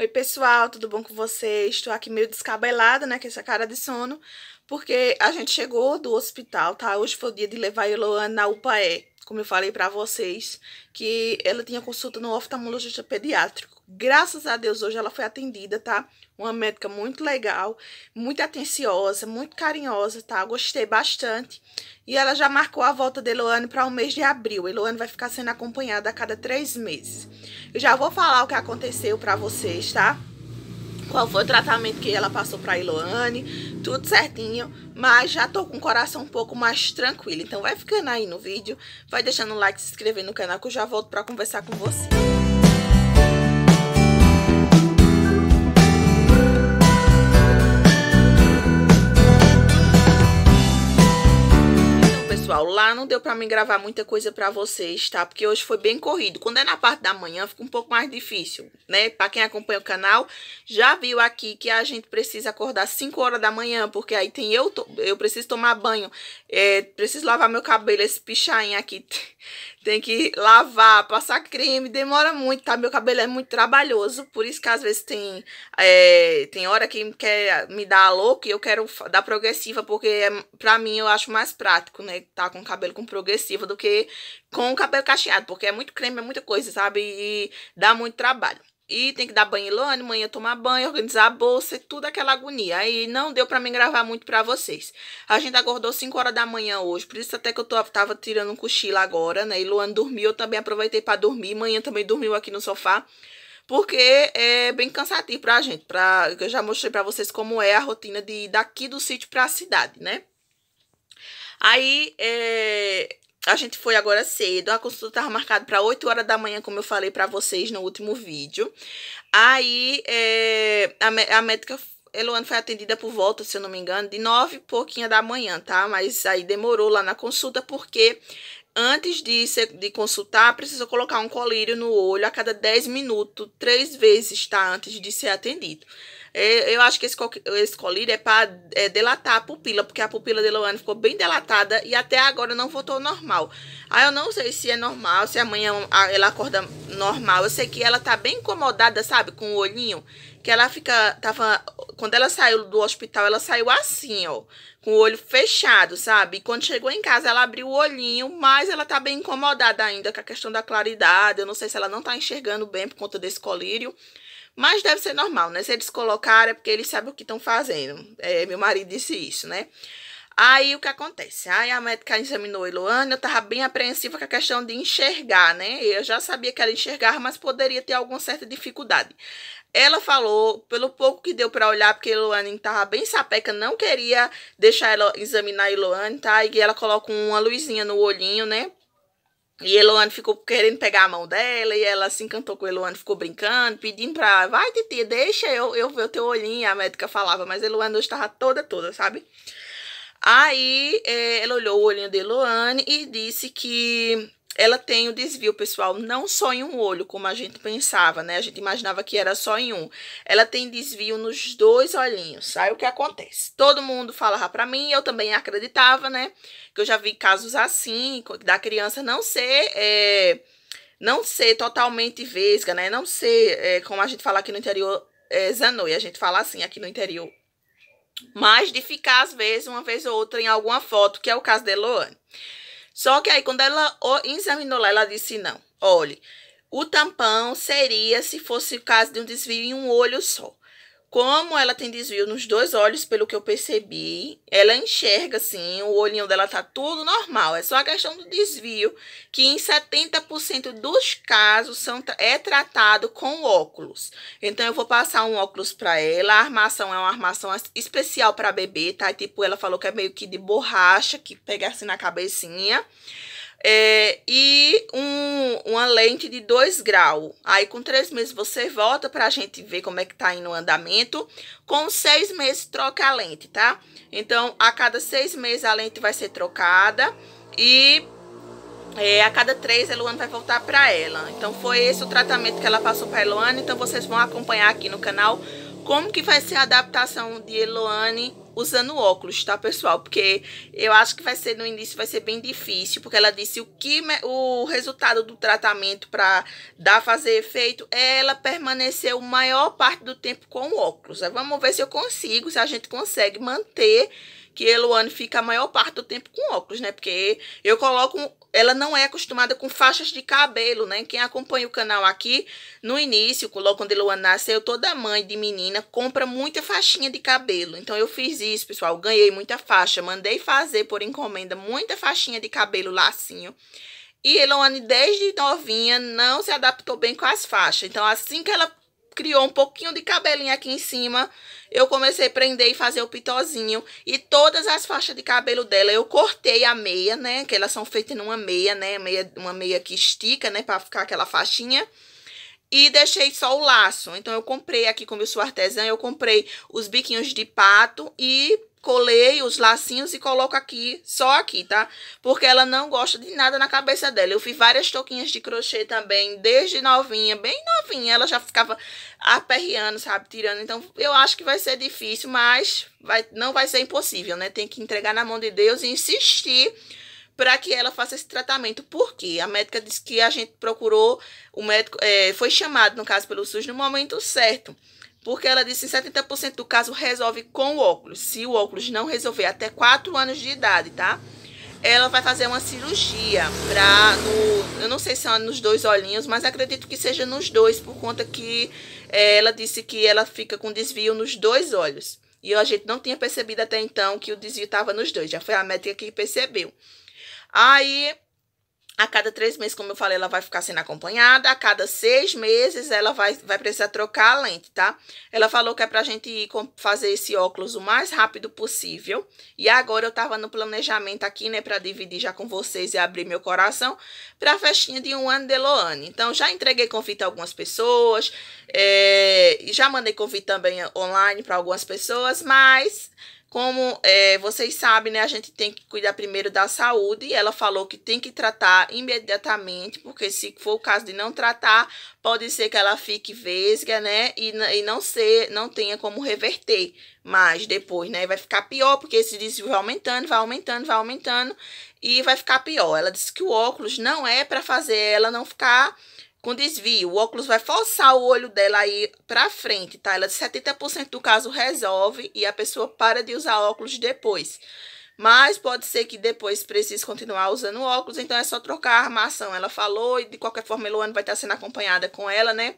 Oi, pessoal, tudo bom com vocês? Estou aqui meio descabelada, né, com essa cara de sono, porque a gente chegou do hospital, tá? Hoje foi o dia de levar a Eloane na UPAE como eu falei para vocês, que ela tinha consulta no oftalmologista pediátrico. Graças a Deus hoje ela foi atendida, tá? Uma médica muito legal, muito atenciosa, muito carinhosa, tá? Gostei bastante. E ela já marcou a volta de Eloane para o um mês de abril. Eloane vai ficar sendo acompanhada a cada três meses. Eu já vou falar o que aconteceu para vocês, tá? qual foi o tratamento que ela passou pra Iloane, tudo certinho, mas já tô com o coração um pouco mais tranquilo. Então vai ficando aí no vídeo, vai deixando o like, se inscrevendo no canal que eu já volto pra conversar com você. pessoal, lá não deu para mim gravar muita coisa para vocês, tá? Porque hoje foi bem corrido. Quando é na parte da manhã, fica um pouco mais difícil, né? Para quem acompanha o canal, já viu aqui que a gente precisa acordar 5 horas da manhã, porque aí tem eu, eu preciso tomar banho, é, preciso lavar meu cabelo, esse pichain aqui tem que lavar, passar creme, demora muito, tá? Meu cabelo é muito trabalhoso, por isso que às vezes tem, é, tem hora que quer me dar a e eu quero dar progressiva, porque é, pra mim eu acho mais prático, né? Tá com o cabelo com progressiva do que com o cabelo cacheado, porque é muito creme, é muita coisa, sabe? E dá muito trabalho. E tem que dar banho em Luane, manhã tomar banho, organizar a bolsa e tudo aquela agonia. Aí não deu para mim gravar muito para vocês. A gente acordou 5 horas da manhã hoje, por isso até que eu tô, tava tirando um cochilo agora, né? E Luane dormiu, eu também aproveitei para dormir. Manhã também dormiu aqui no sofá porque é bem cansativo pra gente, pra, eu já mostrei pra vocês como é a rotina de daqui do sítio pra cidade, né? Aí, é, a gente foi agora cedo, a consulta estava marcada para 8 horas da manhã, como eu falei para vocês no último vídeo. Aí é, a, a médica Eloane foi atendida por volta, se eu não me engano, de 9 e pouquinha da manhã, tá? Mas aí demorou lá na consulta porque antes de, ser, de consultar, precisou colocar um colírio no olho a cada 10 minutos, três vezes, tá? Antes de ser atendido. Eu acho que esse, esse colírio é para é, delatar a pupila, porque a pupila de Loane ficou bem delatada e até agora não voltou normal. Aí eu não sei se é normal, se amanhã é ela acorda normal. Eu sei que ela tá bem incomodada, sabe, com o olhinho, que ela fica tava quando ela saiu do hospital, ela saiu assim, ó, com o olho fechado, sabe? E quando chegou em casa, ela abriu o olhinho, mas ela tá bem incomodada ainda com a questão da claridade. Eu não sei se ela não tá enxergando bem por conta desse colírio. Mas deve ser normal, né? Se eles colocaram é porque eles sabem o que estão fazendo. É, meu marido disse isso, né? Aí o que acontece? Aí a médica examinou a Eloane, eu tava bem apreensiva com a questão de enxergar, né? Eu já sabia que ela enxergava, mas poderia ter alguma certa dificuldade. Ela falou, pelo pouco que deu para olhar, porque a Eloane tava bem sapeca, não queria deixar ela examinar a Eloane, tá? E ela coloca uma luzinha no olhinho, né? E Eloane ficou querendo pegar a mão dela e ela se encantou com Eloane, ficou brincando, pedindo pra vai, titia, deixa eu, eu ver o teu olhinho. A médica falava, mas Eloane hoje estava toda, toda, sabe? Aí é, ela olhou o olhinho de Eloane e disse que ela tem o desvio, pessoal, não só em um olho, como a gente pensava, né? A gente imaginava que era só em um. Ela tem desvio nos dois olhinhos. Aí o que acontece? Todo mundo falava pra mim, eu também acreditava, né? Que eu já vi casos assim, da criança não ser. É, não ser totalmente vesga, né? Não ser, é, como a gente fala aqui no interior, é, zanoi. A gente fala assim aqui no interior. Mas de ficar, às vezes, uma vez ou outra em alguma foto, que é o caso de Eloane. Só que aí, quando ela examinou lá, ela disse: não, olhe, o tampão seria se fosse o caso de um desvio em um olho só. Como ela tem desvio nos dois olhos, pelo que eu percebi, ela enxerga assim, o olhinho dela tá tudo normal. É só a questão do desvio, que em 70% dos casos são, é tratado com óculos. Então eu vou passar um óculos para ela. A armação é uma armação especial para bebê, tá? Tipo, ela falou que é meio que de borracha, que pega assim na cabecinha. É, e um, uma lente de 2 graus. Aí, com três meses, você volta para a gente ver como é que tá indo o andamento. Com seis meses, troca a lente, tá? Então, a cada seis meses, a lente vai ser trocada. E é, a cada três, a Luana vai voltar para ela. Então, foi esse o tratamento que ela passou para a Luana. Então, vocês vão acompanhar aqui no canal como que vai ser a adaptação de Eloane usando óculos, tá, pessoal? Porque eu acho que vai ser no início vai ser bem difícil, porque ela disse o que o resultado do tratamento para dar fazer efeito, é ela permaneceu maior parte do tempo com óculos. Vamos ver se eu consigo, se a gente consegue manter que Eloane fica a maior parte do tempo com óculos, né? Porque eu coloco. Ela não é acostumada com faixas de cabelo, né? Quem acompanha o canal aqui, no início, logo quando Eloane nasceu, toda mãe de menina compra muita faixinha de cabelo. Então eu fiz isso, pessoal. Ganhei muita faixa. Mandei fazer por encomenda muita faixinha de cabelo, lacinho. E Eloane, desde novinha, não se adaptou bem com as faixas. Então, assim que ela criou um pouquinho de cabelinho aqui em cima, eu comecei a prender e fazer o pitozinho. E todas as faixas de cabelo dela eu cortei a meia, né? Que elas são feitas numa meia, né? Meia, uma meia que estica, né? Pra ficar aquela faixinha. E deixei só o laço. Então, eu comprei aqui, como eu sou artesã, eu comprei os biquinhos de pato e colei os lacinhos e coloco aqui, só aqui, tá? Porque ela não gosta de nada na cabeça dela. Eu fiz várias touquinhas de crochê também, desde novinha, bem novinha. Ela já ficava aperreando, sabe? Tirando. Então, eu acho que vai ser difícil, mas vai, não vai ser impossível, né? Tem que entregar na mão de Deus e insistir para que ela faça esse tratamento. Porque a médica disse que a gente procurou, o médico é, foi chamado, no caso, pelo SUS no momento certo. Porque ela disse que 70% do caso resolve com o óculos. Se o óculos não resolver até 4 anos de idade, tá? Ela vai fazer uma cirurgia pra. No, eu não sei se é nos dois olhinhos, mas acredito que seja nos dois, por conta que é, ela disse que ela fica com desvio nos dois olhos. E a gente não tinha percebido até então que o desvio estava nos dois. Já foi a médica que percebeu. Aí a cada três meses, como eu falei, ela vai ficar sendo acompanhada. A cada seis meses, ela vai, vai precisar trocar a lente, tá? Ela falou que é pra gente fazer esse óculos o mais rápido possível. E agora eu tava no planejamento aqui, né? Pra dividir já com vocês e abrir meu coração pra festinha de um ano de Loane. Então, já entreguei convite a algumas pessoas. É, já mandei convite também online para algumas pessoas. Mas como é, vocês sabem, né, a gente tem que cuidar primeiro da saúde. Ela falou que tem que tratar imediatamente, porque se for o caso de não tratar, pode ser que ela fique vesga, né? E, e não ser, não tenha como reverter mais depois, né? Vai ficar pior, porque esse desvio vai aumentando, vai aumentando, vai aumentando, e vai ficar pior. Ela disse que o óculos não é para fazer ela não ficar com desvio. O óculos vai forçar o olho dela aí para frente, tá? Ela 70% do caso resolve e a pessoa para de usar óculos depois. Mas pode ser que depois precise continuar usando óculos, então é só trocar a armação. Ela falou e de qualquer forma Eloane vai estar sendo acompanhada com ela, né?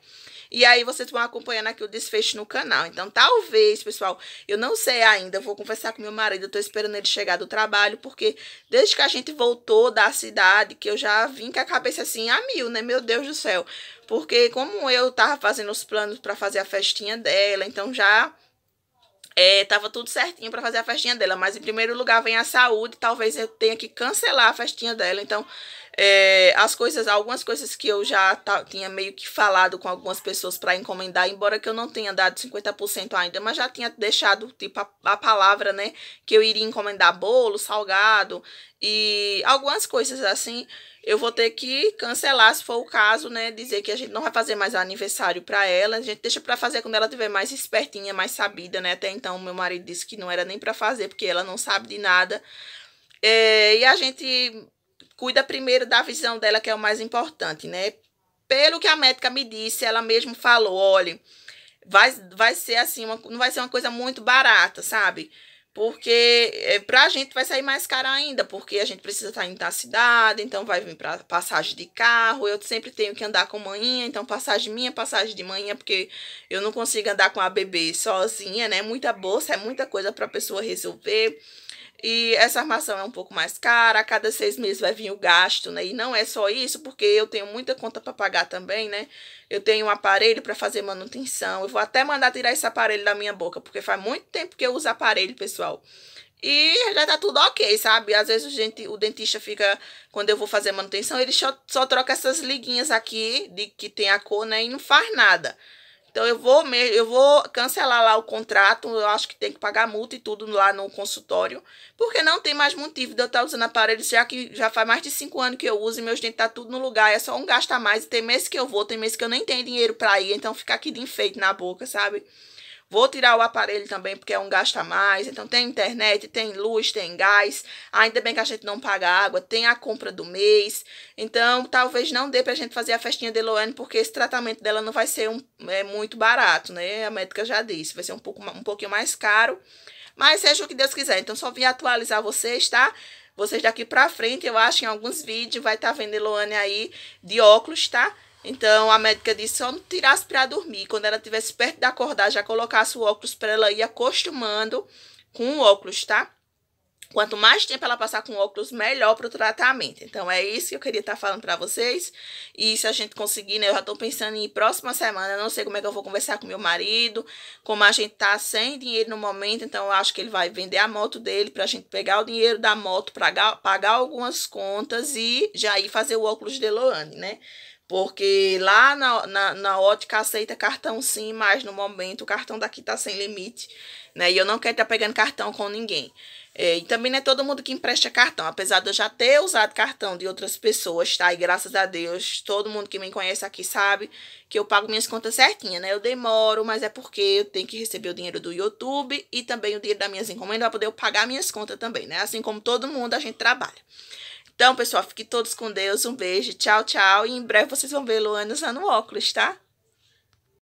E aí vocês vão acompanhando aqui o desfecho no canal. Então talvez, pessoal, eu não sei ainda, eu vou conversar com meu marido, eu tô esperando ele chegar do trabalho, porque desde que a gente voltou da cidade, que eu já vim com a cabeça assim a mil, né? Meu Deus do céu. Porque como eu tava fazendo os planos para fazer a festinha dela, então já é, tava tudo certinho para fazer a festinha dela, mas em primeiro lugar vem a saúde, talvez eu tenha que cancelar a festinha dela. Então, é, as coisas, algumas coisas que eu já tinha meio que falado com algumas pessoas para encomendar, embora que eu não tenha dado 50% ainda, mas já tinha deixado, tipo, a, a palavra, né, que eu iria encomendar bolo, salgado e algumas coisas assim, eu vou ter que cancelar se for o caso, né, dizer que a gente não vai fazer mais aniversário para ela, a gente deixa para fazer quando ela tiver mais espertinha, mais sabida, né? Até então meu marido disse que não era nem para fazer porque ela não sabe de nada. É, e a gente cuida primeiro da visão dela, que é o mais importante, né? Pelo que a médica me disse, ela mesmo falou, olha, vai, vai ser assim, uma, não vai ser uma coisa muito barata, sabe? Porque é, pra gente vai sair mais caro ainda, porque a gente precisa estar tá indo na cidade, então vai vir pra passagem de carro. Eu sempre tenho que andar com manhã, então passagem minha, passagem de manhã, porque eu não consigo andar com a bebê sozinha, né? Muita bolsa, é muita coisa pra pessoa resolver. E essa armação é um pouco mais cara, a cada seis meses vai vir o gasto, né? E não é só isso, porque eu tenho muita conta para pagar também, né? Eu tenho um aparelho para fazer manutenção. Eu vou até mandar tirar esse aparelho da minha boca, porque faz muito tempo que eu uso aparelho, pessoal. E já tá tudo ok, sabe? Às vezes o, gente, o dentista fica, quando eu vou fazer manutenção, ele só, só troca essas liguinhas aqui, de que tem a cor, né? E não faz nada. Então eu vou eu vou cancelar lá o contrato, eu acho que tem que pagar multa e tudo lá no consultório, porque não tem mais motivo de eu estar tá usando aparelhos, já que já faz mais de cinco anos que eu uso e meus dentes tá tudo no lugar, é só um a mais, e tem meses que eu vou, tem meses que eu nem tenho dinheiro para ir, então ficar aqui de enfeite na boca, sabe? Vou tirar o aparelho também, porque é um gasta mais. Então tem internet, tem luz, tem gás. Ainda bem que a gente não paga água, tem a compra do mês. Então talvez não dê pra gente fazer a festinha de Loane porque esse tratamento dela não vai ser um, é, muito barato, né? A médica já disse, vai ser um, pouco, um pouquinho mais caro. Mas seja o que Deus quiser. Então só vim atualizar vocês, tá? Vocês daqui pra frente, eu acho, em alguns vídeos, vai estar tá vendo Eloane aí de óculos, tá? Então a médica disse só não tirasse para dormir. Quando ela estivesse perto de acordar, já colocasse o óculos para ela ir acostumando com o óculos, tá? Quanto mais tempo ela passar com óculos, melhor para o tratamento. Então é isso que eu queria estar tá falando para vocês. E se a gente conseguir, né? Eu já estou pensando em próxima semana. Não sei como é que eu vou conversar com meu marido. Como a gente tá sem dinheiro no momento, então eu acho que ele vai vender a moto dele para a gente pegar o dinheiro da moto, para pagar algumas contas e já ir fazer o óculos de Loane, né? Porque lá na, na, na ótica aceita cartão sim, mas no momento o cartão daqui tá sem limite, né? E eu não quero estar tá pegando cartão com ninguém. É, e também não é todo mundo que empresta cartão. Apesar de eu já ter usado cartão de outras pessoas, tá? E graças a Deus, todo mundo que me conhece aqui sabe que eu pago minhas contas certinha, né? Eu demoro, mas é porque eu tenho que receber o dinheiro do YouTube e também o dinheiro das minhas encomendas para poder eu pagar minhas contas também, né? Assim como todo mundo, a gente trabalha. Então, pessoal, fiquem todos com Deus. Um beijo, tchau, tchau. E em breve vocês vão ver Luana usando óculos, tá?